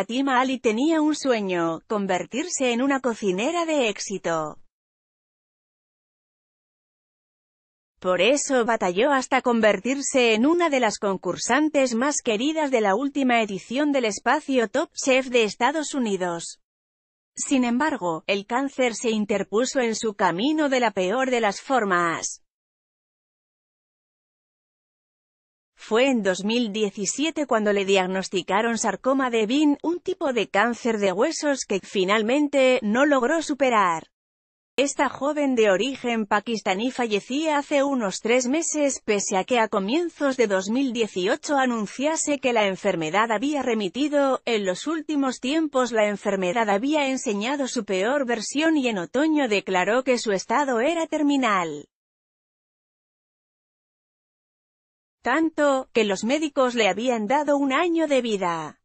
Fatima Ali tenía un sueño, convertirse en una cocinera de éxito. Por eso batalló hasta convertirse en una de las concursantes más queridas de la última edición del espacio Top Chef de Estados Unidos. Sin embargo, el cáncer se interpuso en su camino de la peor de las formas. Fue en 2017 cuando le diagnosticaron sarcoma de Bin, un tipo de cáncer de huesos que, finalmente, no logró superar. Esta joven de origen pakistaní fallecía hace unos tres meses pese a que a comienzos de 2018 anunciase que la enfermedad había remitido, en los últimos tiempos la enfermedad había enseñado su peor versión y en otoño declaró que su estado era terminal. Tanto, que los médicos le habían dado un año de vida.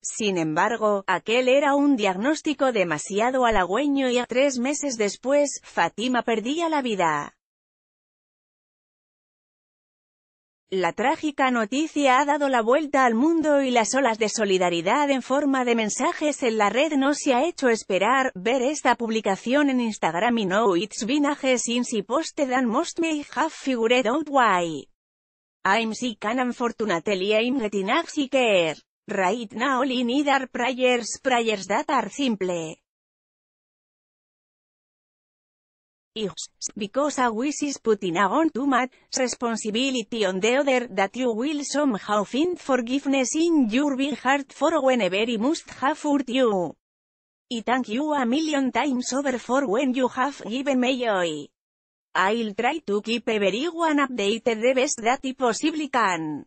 Sin embargo, aquel era un diagnóstico demasiado halagüeño y tres meses después, Fatima perdía la vida. La trágica noticia ha dado la vuelta al mundo y las olas de solidaridad en forma de mensajes en la red no se ha hecho esperar, ver esta publicación en Instagram y No It's Been since posted most may have figured out why. I'm sick and unfortunately I'm getting sicker. Right now all I need our prayers, prayers that are simple. because a wish is putting on too much responsibility on the other that you will somehow find forgiveness in your big heart for whenever he must have hurt you. I thank you a million times over for when you have given me joy. I'll try to keep everyone updated the best that I possibly can.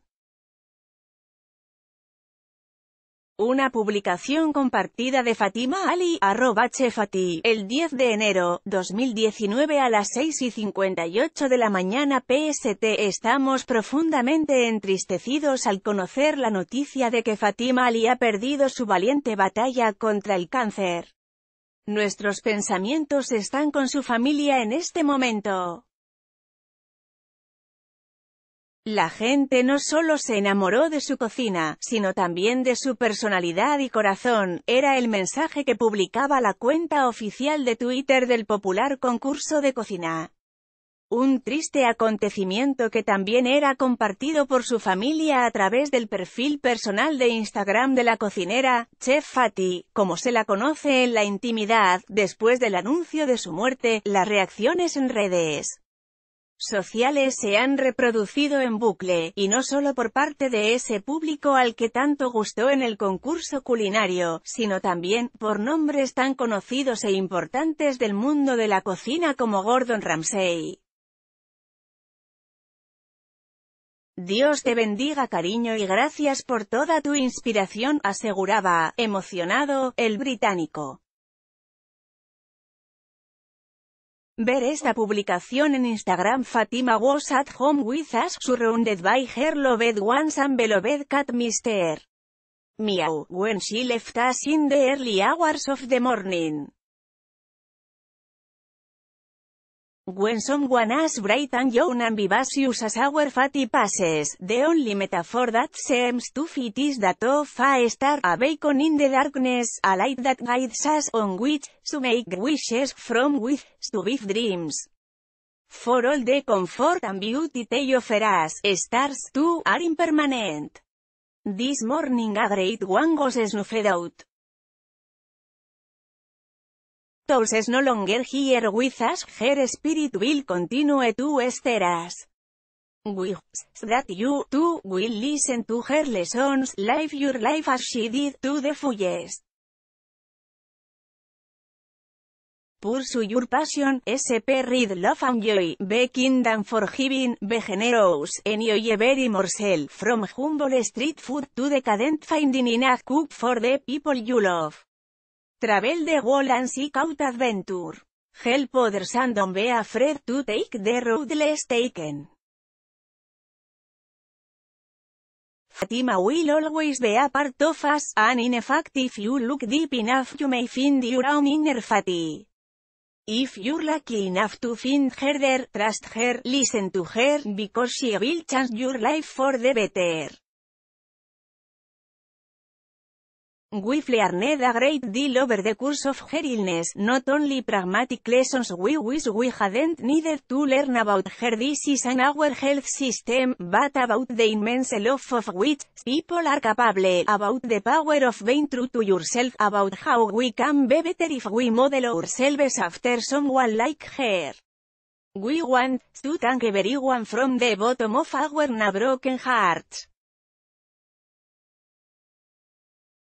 Una publicación compartida de Fatima Ali, arroba Chefati, el 10 de enero, 2019 a las 6 y 58 de la mañana PST. Estamos profundamente entristecidos al conocer la noticia de que Fatima Ali ha perdido su valiente batalla contra el cáncer. Nuestros pensamientos están con su familia en este momento. La gente no solo se enamoró de su cocina, sino también de su personalidad y corazón, era el mensaje que publicaba la cuenta oficial de Twitter del popular concurso de cocina. Un triste acontecimiento que también era compartido por su familia a través del perfil personal de Instagram de la cocinera, Chef Fati, como se la conoce en la intimidad, después del anuncio de su muerte, las reacciones en redes sociales se han reproducido en bucle, y no solo por parte de ese público al que tanto gustó en el concurso culinario, sino también, por nombres tan conocidos e importantes del mundo de la cocina como Gordon Ramsay, Dios te bendiga cariño y gracias por toda tu inspiración, aseguraba, emocionado, el británico. Ver esta publicación en Instagram Fatima was at home with us surrounded by her loved ones and beloved cat mister. Miau when she left us in the early hours of the morning. When someone has bright and young vivacious as our fatty passes, the only metaphor that seems to fit is that of a star, a bacon in the darkness, a light that guides us, on which, to make wishes, from with to be dreams. For all the comfort and beauty they offer us, stars too, are impermanent. This morning a great one goes snuffed out. no longer here with us, her spirit will continue to esteras. that you, too, will listen to her lessons, live your life as she did, to the fullest. Pursue your passion, SP read love and joy, be kind and forgiving, be generous, enjoy very morsel, from humble street food to decadent finding in a cook for the people you love. Travel de world and seek out adventure. Help others and don't be afraid to take the road less taken. Fatima will always be a part of us, and in fact if you look deep enough you may find your own inner fatty. If you're lucky enough to find her there, trust her, listen to her, because she will change your life for the better. We've learned a great deal over the course of her illness, not only pragmatic lessons we wish we hadn't needed to learn about her disease and our health system, but about the immense love of which people are capable, about the power of being true to yourself, about how we can be better if we model ourselves after someone like her. We want to thank everyone from the bottom of our broken hearts.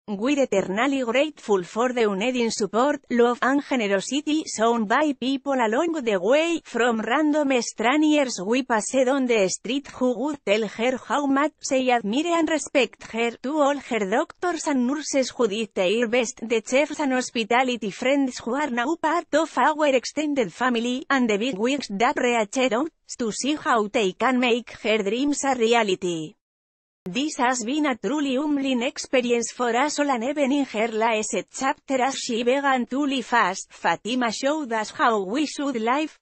We're eternally grateful for the unending support, love and generosity shown by people along the way, from random strangers we passed on the street who would tell her how much they admire and respect her, to all her doctors and nurses who did their best, the chefs and hospitality friends who are now part of our extended family, and the big wings that reached out, to see how they can make her dreams a reality. This has been a truly humbling experience for us all and even in her chapter as she began truly fast, Fatima showed us how we should live,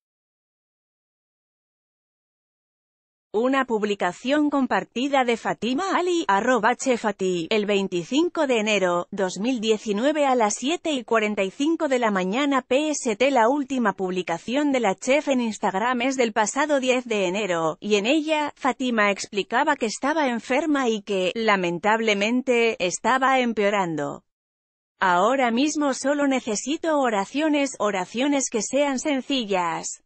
Una publicación compartida de Fatima Ali, arroba Chefati, el 25 de enero, 2019 a las 7 y 45 de la mañana PST La última publicación de la chef en Instagram es del pasado 10 de enero, y en ella, Fatima explicaba que estaba enferma y que, lamentablemente, estaba empeorando. Ahora mismo solo necesito oraciones, oraciones que sean sencillas.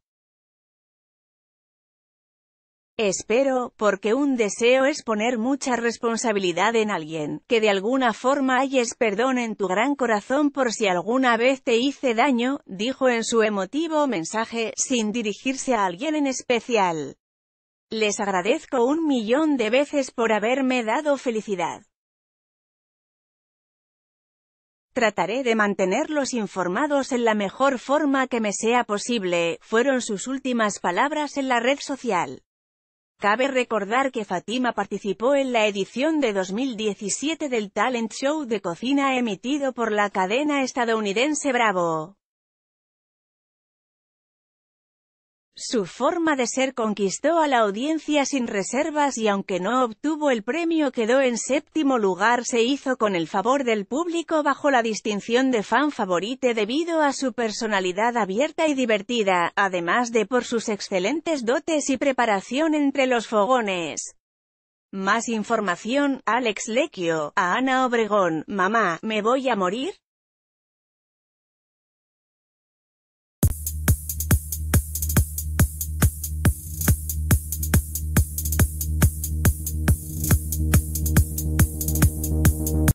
Espero, porque un deseo es poner mucha responsabilidad en alguien, que de alguna forma hayes perdón en tu gran corazón por si alguna vez te hice daño, dijo en su emotivo mensaje, sin dirigirse a alguien en especial. Les agradezco un millón de veces por haberme dado felicidad. Trataré de mantenerlos informados en la mejor forma que me sea posible, fueron sus últimas palabras en la red social. Cabe recordar que Fatima participó en la edición de 2017 del Talent Show de Cocina emitido por la cadena estadounidense Bravo. Su forma de ser conquistó a la audiencia sin reservas y aunque no obtuvo el premio quedó en séptimo lugar se hizo con el favor del público bajo la distinción de fan favorite debido a su personalidad abierta y divertida, además de por sus excelentes dotes y preparación entre los fogones. Más información, Alex Lequio, a Ana Obregón, mamá, ¿me voy a morir?